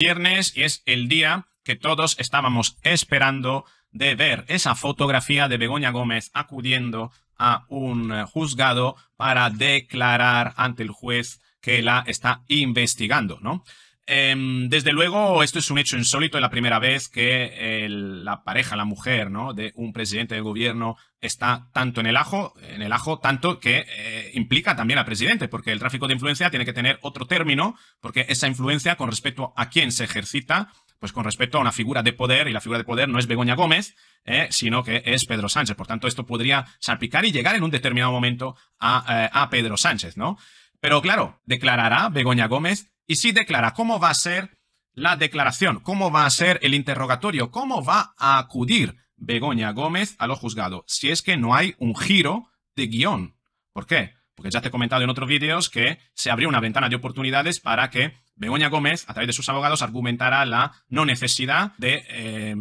viernes y es el día que todos estábamos esperando de ver esa fotografía de Begoña Gómez acudiendo a un juzgado para declarar ante el juez que la está investigando, ¿no? Em, desde luego, esto es un hecho insólito, es la primera vez que la pareja, la mujer, ¿no? De un presidente de gobierno está tanto en el ajo, en el ajo, tanto que eh, implica también al presidente, porque el tráfico de influencia tiene que tener otro término, porque esa influencia con respecto a quién se ejercita, pues con respecto a una figura de poder, y la figura de poder no es Begoña Gómez, eh, sino que es Pedro Sánchez. Por tanto, esto podría salpicar y llegar en un determinado momento a eh, Pedro Sánchez, ¿no? Pero claro, declarará Begoña Gómez y si declara cómo va a ser la declaración, cómo va a ser el interrogatorio, cómo va a acudir Begoña Gómez a lo juzgado, si es que no hay un giro de guión. ¿Por qué? Porque ya te he comentado en otros vídeos que se abrió una ventana de oportunidades para que Begoña Gómez, a través de sus abogados, argumentara la no necesidad de eh,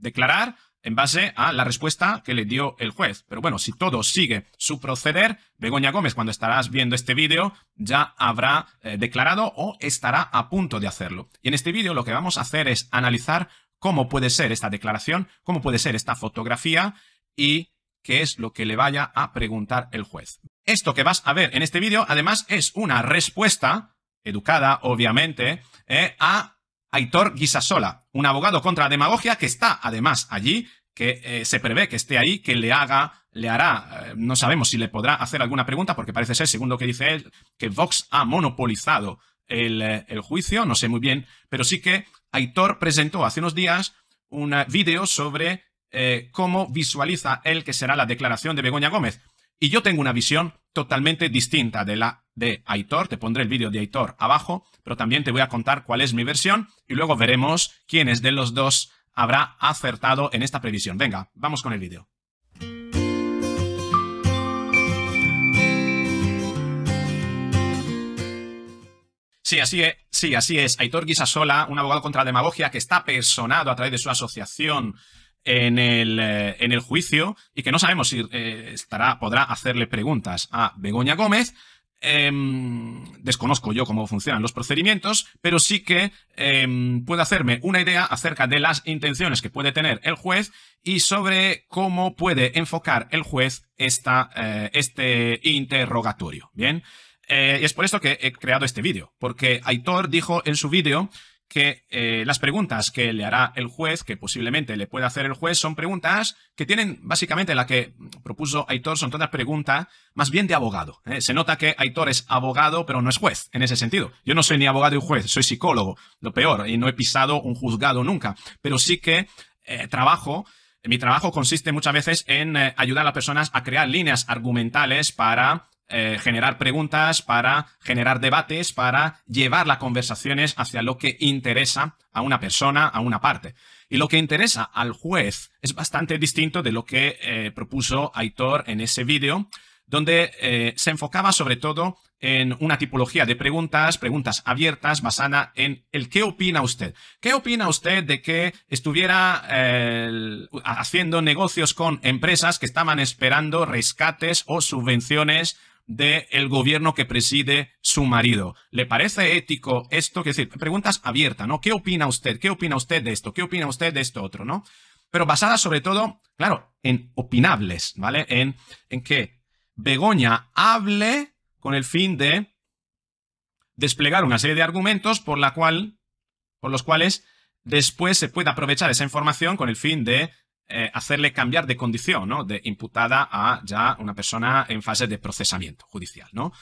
declarar en base a la respuesta que le dio el juez. Pero bueno, si todo sigue su proceder, Begoña Gómez, cuando estarás viendo este vídeo, ya habrá eh, declarado o estará a punto de hacerlo. Y en este vídeo lo que vamos a hacer es analizar cómo puede ser esta declaración, cómo puede ser esta fotografía y qué es lo que le vaya a preguntar el juez. Esto que vas a ver en este vídeo, además, es una respuesta, educada, obviamente, eh, a Aitor Guisasola, un abogado contra la demagogia que está además allí, que eh, se prevé que esté ahí, que le haga, le hará, eh, no sabemos si le podrá hacer alguna pregunta, porque parece ser, según lo que dice él, que Vox ha monopolizado el, eh, juicio, no sé muy bien, pero sí que Aitor presentó hace unos días un vídeo sobre cómo visualiza él que será la declaración de Begoña Gómez. Y yo tengo una visión totalmente distinta de la de Aitor, te pondré el vídeo de Aitor abajo, pero también te voy a contar cuál es mi versión y luego veremos quiénes de los dos habrá acertado en esta previsión. Venga, vamos con el vídeo. Sí, así es, sí, así es. Aitor Guisasola, un abogado contra la demagogia que está personado a través de su asociación en el, eh, en el juicio y que no sabemos si eh, estará, podrá hacerle preguntas a Begoña Gómez, Em, desconozco yo cómo funcionan los procedimientos, pero sí que em, puedo hacerme una idea acerca de las intenciones que puede tener el juez y sobre cómo puede enfocar el juez esta, eh, este interrogatorio. Bien, eh, y es por esto que he creado este vídeo, porque Aitor dijo en su vídeo que eh, las preguntas que le hará el juez, que posiblemente le pueda hacer el juez, son preguntas que tienen básicamente la que propuso Aitor, son todas preguntas más bien de abogado. ¿eh? Se nota que Aitor es abogado, pero no es juez, en ese sentido. Yo no soy ni abogado ni juez, soy psicólogo, lo peor, y no he pisado un juzgado nunca, pero sí que eh, trabajo mi trabajo consiste muchas veces en ayudar a las personas a crear líneas argumentales para eh, generar preguntas, para generar debates, para llevar las conversaciones hacia lo que interesa a una persona, a una parte. Y lo que interesa al juez es bastante distinto de lo que eh, propuso Aitor en ese vídeo, donde eh, se enfocaba sobre todo en una tipología de preguntas, preguntas abiertas basada en el qué opina usted. ¿Qué opina usted de que estuviera haciendo negocios con empresas que estaban esperando rescates o subvenciones del gobierno que preside su marido. ¿Le parece ético esto? Es decir, preguntas abiertas, ¿no? ¿Qué opina usted? ¿Qué opina usted de esto? ¿Qué opina usted de esto otro, no? Pero basada sobre todo, claro, en opinables, ¿vale? En, en que Begoña hable con el fin de desplegar una serie de argumentos por la cual, por los cuales después se puede aprovechar esa información con el fin de eh, hacerle cambiar de condición, De imputada a ya una persona en fase de procesamiento judicial, ¿no?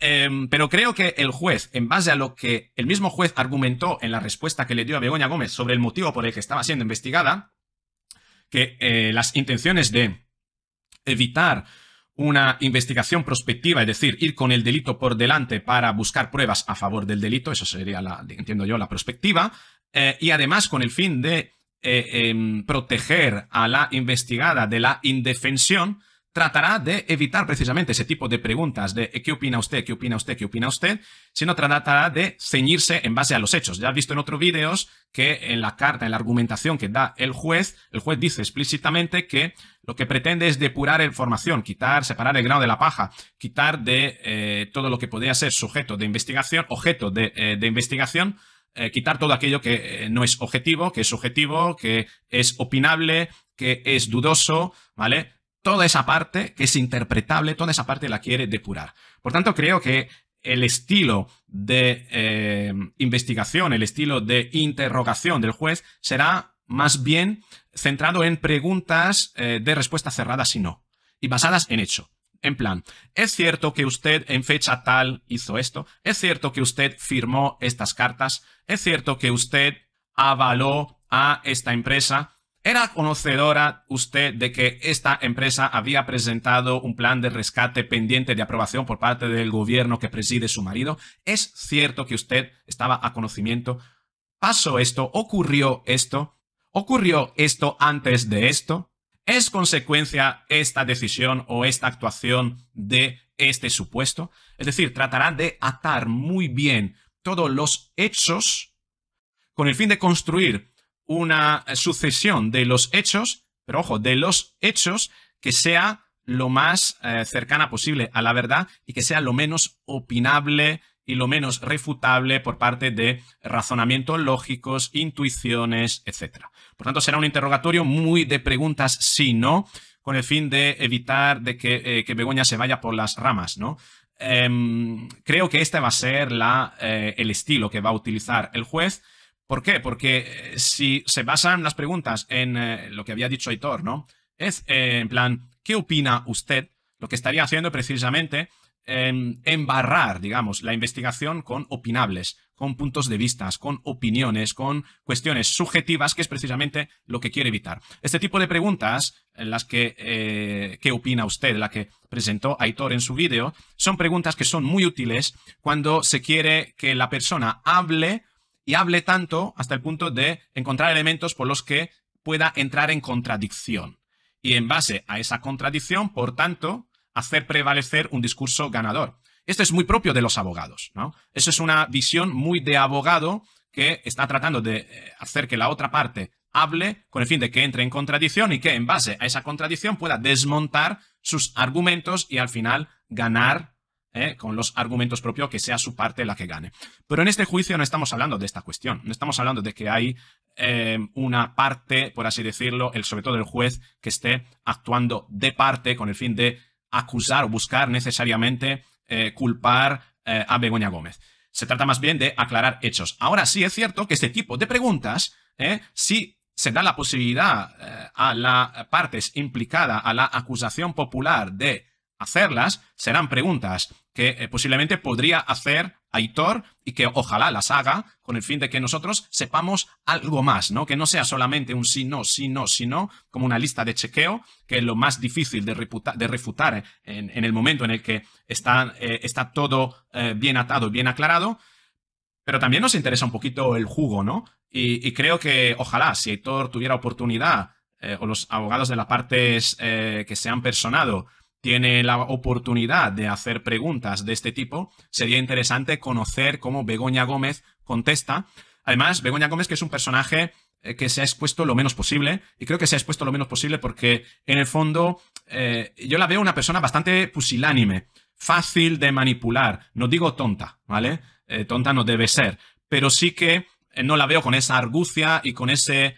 Em, pero creo que el juez, en base a lo que el mismo juez argumentó en la respuesta que le dio a Begoña Gómez sobre el motivo por el que estaba siendo investigada, que eh, las intenciones de evitar una investigación prospectiva, es decir, ir con el delito por delante para buscar pruebas a favor del delito, eso sería, la, entiendo yo, la prospectiva, eh, y además con el fin de eh, em, proteger a la investigada de la indefensión, tratará de evitar precisamente ese tipo de preguntas de ¿qué opina usted? ¿Qué opina usted? ¿Qué opina usted? Sino tratará de ceñirse en base a los hechos. Ya has visto en otros vídeos que en la carta, en la argumentación que da el juez, el juez dice explícitamente que lo que pretende es depurar información, quitar, separar el grano de la paja, quitar de eh, todo lo que podría ser sujeto de investigación, objeto de, eh, de investigación, eh, quitar todo aquello que eh, no es objetivo, que es subjetivo, que es opinable, que es dudoso, ¿vale? Toda esa parte que es interpretable, toda esa parte la quiere depurar. Por tanto, creo que el estilo de eh, investigación, el estilo de interrogación del juez será más bien centrado en preguntas de respuesta cerrada si no, y basadas en hecho. En plan, ¿es cierto que usted en fecha tal hizo esto? ¿Es cierto que usted firmó estas cartas? ¿Es cierto que usted avaló a esta empresa? ¿Era conocedora usted de que esta empresa había presentado un plan de rescate pendiente de aprobación por parte del gobierno que preside su marido? ¿Es cierto que usted estaba a conocimiento? ¿Pasó esto? ¿Ocurrió esto? ¿Ocurrió esto antes de esto? ¿Es consecuencia esta decisión o esta actuación de este supuesto? Es decir, tratará de atar muy bien todos los hechos con el fin de construir una sucesión de los hechos, pero ojo, de los hechos que sea lo más eh, cercana posible a la verdad y que sea lo menos opinable y lo menos refutable por parte de razonamientos lógicos, intuiciones, etc. Por tanto, será un interrogatorio muy de preguntas sí-no, con el fin de evitar de eh, que, Begoña se vaya por las ramas, ¿no? Em, creo que este va a ser la, eh, el estilo que va a utilizar el juez. ¿Por qué? Porque eh, si se basan las preguntas en lo que había dicho Aitor, ¿no? Es en plan, ¿qué opina usted? Lo que estaría haciendo precisamente Em, embarrar, digamos, la investigación con opinables, con puntos de vista... con opiniones, con cuestiones subjetivas, que es precisamente lo que quiere evitar. Este tipo de preguntas, las que, eh, ¿qué opina usted? La que presentó Aitor en su vídeo, son preguntas que son muy útiles cuando se quiere que la persona hable y hable tanto hasta el punto de encontrar elementos por los que pueda entrar en contradicción. Y en base a esa contradicción, por tanto, hacer prevalecer un discurso ganador. Esto es muy propio de los abogados, ¿no? Eso es una visión muy de abogado que está tratando de eh, hacer que la otra parte hable con el fin de que entre en contradicción y que en base a esa contradicción pueda desmontar sus argumentos y al final ganar ¿eh? con los argumentos propios que sea su parte la que gane. Pero en este juicio no estamos hablando de esta cuestión, no estamos hablando de que hay eh, una parte, por así decirlo, el, sobre todo el juez, que esté actuando de parte con el fin de acusar o buscar necesariamente eh, culpar eh, a Begoña Gómez. Se trata más bien de aclarar hechos. Ahora sí es cierto que este tipo de preguntas, eh, si se da la posibilidad a la partes implicada a la acusación popular de hacerlas serán preguntas que eh, posiblemente podría hacer Aitor y que ojalá las haga con el fin de que nosotros sepamos algo más, ¿no? Que no sea solamente un sí, no, sí, no, sí, no, como una lista de chequeo, que es lo más difícil de, refutar en, el momento en el que está, eh, está todo eh, bien atado y bien aclarado. Pero también nos interesa un poquito el jugo, ¿no? Y, y creo que ojalá, si Aitor tuviera oportunidad, o los abogados de las partes que se han personado, tiene la oportunidad de hacer preguntas de este tipo, sería interesante conocer cómo Begoña Gómez contesta. Además, Begoña Gómez, que es un personaje eh, que se ha expuesto lo menos posible, y creo que se ha expuesto lo menos posible porque, en el fondo, eh, yo la veo una persona bastante pusilánime, fácil de manipular, no digo tonta, ¿vale? Eh, tonta no debe ser, pero sí que no la veo con esa argucia y con ese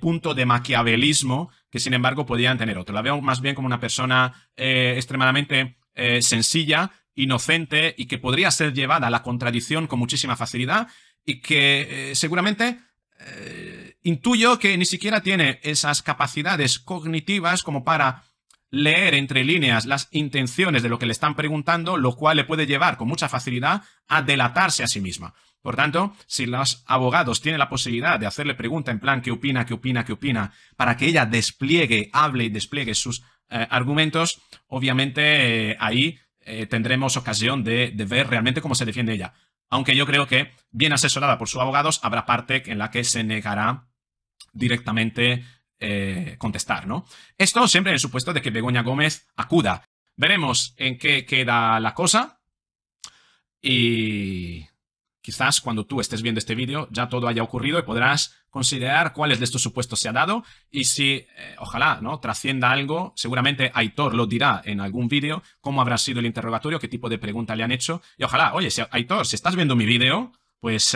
punto de maquiavelismo que sin embargo podían tener otro. La veo más bien como una persona eh, extremadamente eh, sencilla, inocente y que podría ser llevada a la contradicción con muchísima facilidad y que eh, seguramente intuyo que ni siquiera tiene esas capacidades cognitivas como para leer entre líneas las intenciones de lo que le están preguntando, lo cual le puede llevar con mucha facilidad a delatarse a sí misma. Por tanto, si los abogados tienen la posibilidad de hacerle pregunta en plan qué opina, qué opina, qué opina, para que ella despliegue, hable y despliegue sus eh, argumentos, obviamente eh, ahí eh, tendremos ocasión de, de ver realmente cómo se defiende ella. Aunque yo creo que, bien asesorada por sus abogados, habrá parte en la que se negará directamente eh, contestar, ¿no? Esto siempre en el supuesto de que Begoña Gómez acuda. Veremos en qué queda la cosa. Y quizás cuando tú estés viendo este vídeo ya todo haya ocurrido y podrás considerar cuáles de estos supuestos se ha dado y si, eh, ojalá, ¿no? Trascienda algo, seguramente Aitor lo dirá en algún vídeo, cómo habrá sido el interrogatorio, qué tipo de pregunta le han hecho y ojalá, oye, Aitor, si estás viendo mi vídeo, pues,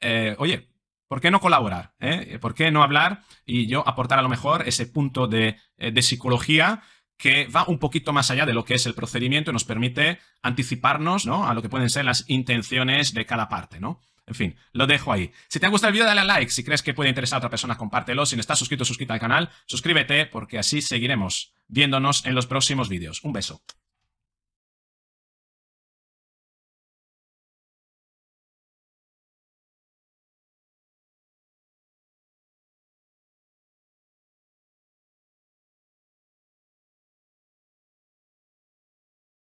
eh, oye, ¿Por qué no colaborar? Eh? ¿Por qué no hablar y yo aportar a lo mejor ese punto eh, de, psicología que va un poquito más allá de lo que es el procedimiento y nos permite anticiparnos ¿no? a lo que pueden ser las intenciones de cada parte, ¿no? En fin, lo dejo ahí. Si te ha gustado el video, dale a like. Si crees que puede interesar a otra persona, compártelo. Si no estás suscrito, suscríbete al canal. Suscríbete porque así seguiremos viéndonos en los próximos vídeos. Un beso.